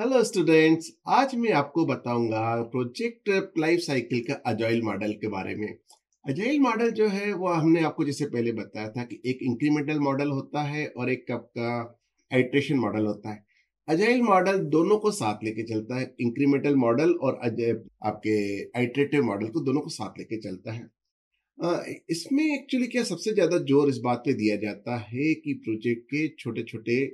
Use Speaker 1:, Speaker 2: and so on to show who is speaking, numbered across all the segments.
Speaker 1: hello students आज मैं आपको बताऊंगा प्रोजेक्ट लाइफ साइकिल का अजॉइल मॉडल के बारे में अजॉइल मॉडल जो है वो हमने आपको जैसे पहले बताया था कि एक इंक्रीमेंटल मॉडल होता है और एक आपका आइट्रेशन मॉडल होता है अजाइल मॉडल दोनों को साथ लेके चलता है इंक्रीमेंटल मॉडल और आपके आइट्रेटिव मॉडल को दोनों को साथ लेके चलता है इसमें एक्चुअली क्या सबसे ज़्यादा जोर इस बात पे दिया जाता है कि प्रोजेक्ट के छोटे छोटे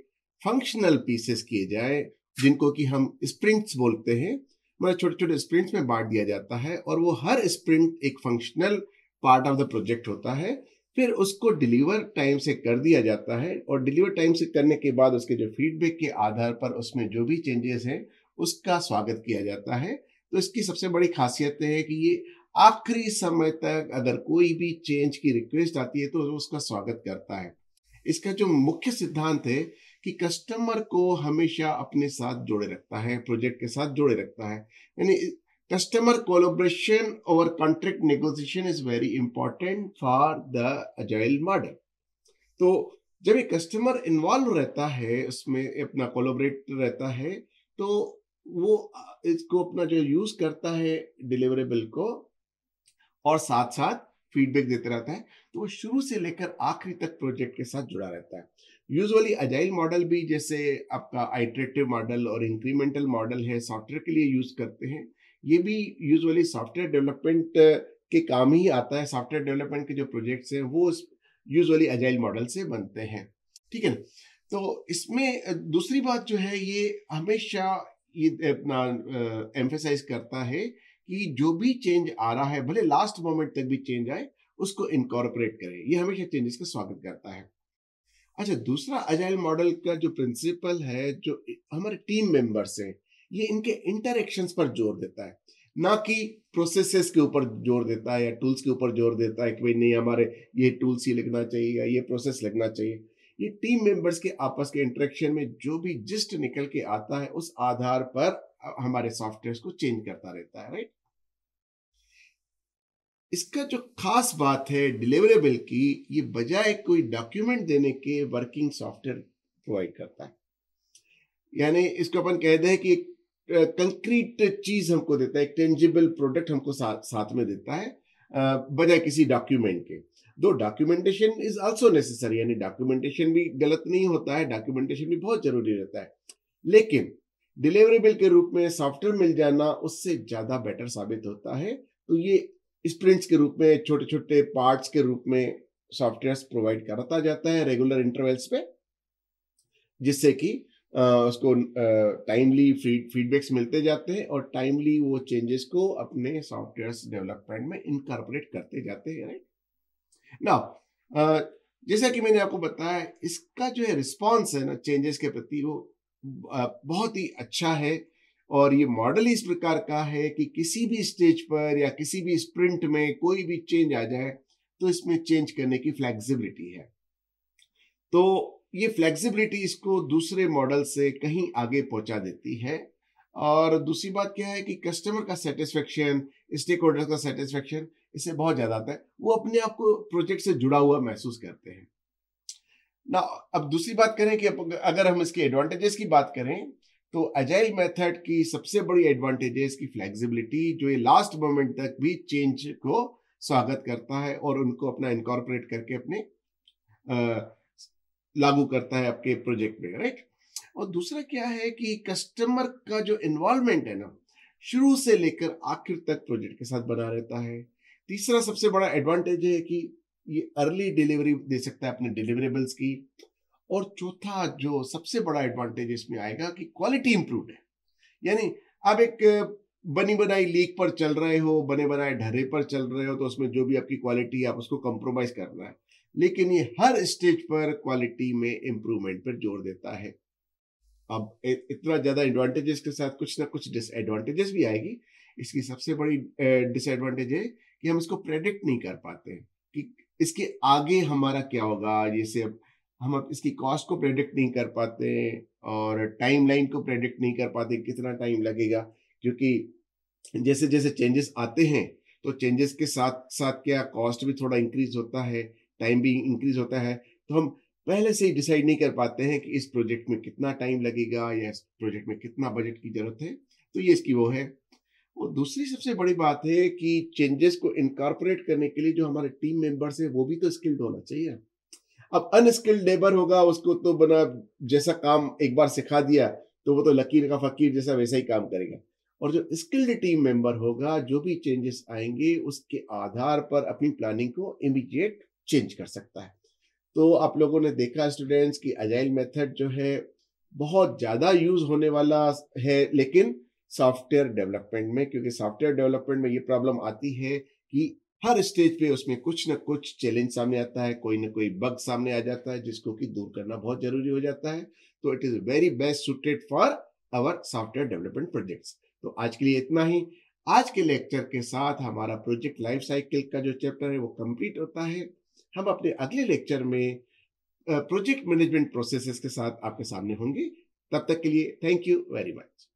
Speaker 1: फंक्शनल पीसेस किए जाए जिनको कि हम स्प्रिंट्स बोलते हैं मतलब छोटे छोटे स्प्रिंट्स में बांट दिया जाता है और वो हर स्प्रिंट एक functional part of the project होता है फिर उसको डिलीवर टाइम से कर दिया जाता है और डिलीवर टाइम से करने के बाद उसके जो फीडबैक के आधार पर उसमें जो भी चेंजेस हैं उसका स्वागत किया जाता है तो इसकी सबसे बड़ी खासियत है कि ये आखिरी समय तक अगर कोई भी चेंज की रिक्वेस्ट आती है तो उसका स्वागत करता है इसका जो मुख्य सिद्धांत है कि कस्टमर को हमेशा अपने साथ जोड़े रखता है प्रोजेक्ट के साथ जोड़े रखता है यानी कस्टमर कोलोब्रेशन और contract negotiation is very important for the agile model तो जब ये कस्टमर इन्वॉल्व रहता है उसमें अपना कोलोबरेट रहता है तो वो इसको अपना जो यूज करता है डिलीवरेबल को और साथ साथ फीडबैक देते रहता है तो वो शुरू से लेकर आखिरी तक प्रोजेक्ट के साथ जुड़ा रहता है यूजुअली अजाइल मॉडल भी जैसे आपका आइट्रेटिव मॉडल और इंक्रीमेंटल मॉडल है सॉफ्टवेयर के लिए यूज करते हैं ये भी यूजुअली सॉफ्टवेयर डेवलपमेंट के काम ही आता है सॉफ्टवेयर डेवलपमेंट के जो प्रोजेक्ट्स हैं वो यूजुअली अजाइल मॉडल से बनते हैं ठीक है तो इसमें दूसरी बात जो है ये हमेशा ये अपना एम्फेसाइज करता है कि जो भी चेंज आ रहा है भले लास्ट मोमेंट तक भी चेंज आए उसको इनकॉर्पोरेट करें ये हमेशा चेंजेस का स्वागत करता है अच्छा दूसरा अजाइल मॉडल का जो प्रिंसिपल है जो हमारे टीम मेंबर्स हैं ये इनके इंटरेक्शंस पर जोर देता है ना कि प्रोसेसेस के ऊपर जोर देता है या टूल्स के ऊपर जोर देता है कि भाई नहीं हमारे ये टूल्स ही लिखना चाहिए या ये प्रोसेस लिखना चाहिए ये टीम मेंबर्स के आपस के इंटरेक्शन में जो भी जिस्ट निकल के आता है उस आधार पर हमारे सॉफ्टवेयर को चेंज करता रहता है राइट इसका जो खास बात है डिलीवरेबल की ये बजाय कोई डॉक्यूमेंट देने के वर्किंग सॉफ्टवेयर प्रोवाइड करता है यानी इसको अपन कह दें कि कंक्रीट चीज हमको देता है एक टेंजिबल प्रोडक्ट हमको साथ, साथ में देता है बजाय किसी डॉक्यूमेंट के दो डॉक्यूमेंटेशन इज ऑल्सो नेसेसरी यानी डॉक्यूमेंटेशन भी गलत नहीं होता है डॉक्यूमेंटेशन भी बहुत जरूरी रहता है लेकिन डिलीवरेबल के रूप में सॉफ्टवेयर मिल जाना उससे ज्यादा बेटर साबित होता है तो ये स्प्रिंट्स के रूप में छोटे छोटे पार्ट्स के रूप में सॉफ्टवेयर प्रोवाइड करता जाता है रेगुलर इंटरवल्स पे जिससे कि उसको टाइमली फीडबैक्स मिलते जाते हैं और टाइमली वो चेंजेस को अपने सॉफ्टवेयर डेवलपमेंट में इनकॉर्पोरेट करते जाते हैं राइट ना जैसा कि मैंने आपको बताया इसका जो है रिस्पॉन्स है ना चेंजेस के प्रति वो बहुत ही अच्छा है और ये मॉडल इस प्रकार का है कि किसी भी स्टेज पर या किसी भी स्प्रिंट में कोई भी चेंज आ जाए तो इसमें चेंज करने की फ्लेक्सिबिलिटी है तो ये फ्लेक्सिबिलिटी इसको दूसरे मॉडल से कहीं आगे पहुंचा देती है और दूसरी बात क्या है कि कस्टमर का सेटिस्फेक्शन स्टेक होल्डर का सेटिस्फेक्शन इससे बहुत ज़्यादा आता है वो अपने आप को प्रोजेक्ट से जुड़ा हुआ महसूस करते हैं ना अब दूसरी बात करें कि अगर हम इसके एडवांटेजेस की बात करें तो अजाइल मेथड की सबसे बड़ी एडवांटेज है इसकी फ्लेक्सिबिलिटी जो ये लास्ट मोमेंट तक भी चेंज को स्वागत करता है और उनको अपना इनकॉर्पोरेट करके अपने आ, लागू करता है आपके प्रोजेक्ट में राइट और दूसरा क्या है कि कस्टमर का जो इन्वॉल्वमेंट है ना शुरू से लेकर आखिर तक प्रोजेक्ट के साथ बना रहता है तीसरा सबसे बड़ा एडवांटेज है कि ये अर्ली डिलीवरी दे सकता है अपने डिलीवरेबल्स की और चौथा जो सबसे बड़ा एडवांटेज इसमें आएगा कि क्वालिटी इंप्रूव है यानी आप एक बनी बनाई लीक पर चल रहे हो बने बनाए ढरे पर चल रहे हो तो उसमें जो भी आपकी क्वालिटी है आप उसको कंप्रोमाइज करना है लेकिन ये हर स्टेज पर क्वालिटी में इंप्रूवमेंट पर जोर देता है अब इतना ज़्यादा एडवांटेजेस के साथ कुछ ना कुछ डिसएडवांटेजेस भी आएगी इसकी सबसे बड़ी डिसएडवांटेज है कि हम इसको प्रेडिक्ट नहीं कर पाते कि इसके आगे हमारा क्या होगा जैसे अब हम अब इसकी कॉस्ट को प्रेडिक्ट नहीं कर पाते और टाइम लाइन को प्रेडिक्ट नहीं कर पाते कितना टाइम लगेगा क्योंकि जैसे जैसे चेंजेस आते हैं तो चेंजेस के साथ साथ क्या कॉस्ट भी थोड़ा इंक्रीज होता है टाइम भी इंक्रीज होता है तो हम पहले से ही डिसाइड नहीं कर पाते हैं कि इस प्रोजेक्ट में कितना टाइम लगेगा या इस प्रोजेक्ट में कितना बजट की जरूरत है तो ये इसकी वो है और दूसरी सबसे बड़ी बात है कि चेंजेस को इनकॉर्पोरेट करने के लिए जो हमारे टीम मेंबर्स है वो भी तो स्किल्ड होना चाहिए अब अनस्किल्ड लेबर होगा उसको तो बना जैसा काम एक बार सिखा दिया तो वो तो लकीर का फकीर जैसा वैसा ही काम करेगा और जो स्किल्ड टीम मेंबर होगा जो भी चेंजेस आएंगे उसके आधार पर अपनी प्लानिंग को इमीडिएट चेंज कर सकता है तो आप लोगों ने देखा स्टूडेंट्स की अजाइल मेथड जो है बहुत ज़्यादा यूज होने वाला है लेकिन सॉफ्टवेयर डेवलपमेंट में क्योंकि सॉफ्टवेयर डेवलपमेंट में ये प्रॉब्लम आती है कि हर स्टेज पे उसमें कुछ ना कुछ चैलेंज सामने आता है कोई ना कोई बग सामने आ जाता है जिसको कि दूर करना बहुत जरूरी हो जाता है तो it is very best suited for our software development projects तो आज के लिए इतना ही आज के लेक्चर के साथ हमारा प्रोजेक्ट लाइफ साइकिल का जो चैप्टर है वो कंप्लीट होता है हम अपने अगले लेक्चर में प्रोजेक्ट मैनेजमेंट प्रोसेसेस के साथ आपके सामने होंगे तब तक के लिए थैंक यू वेरी मच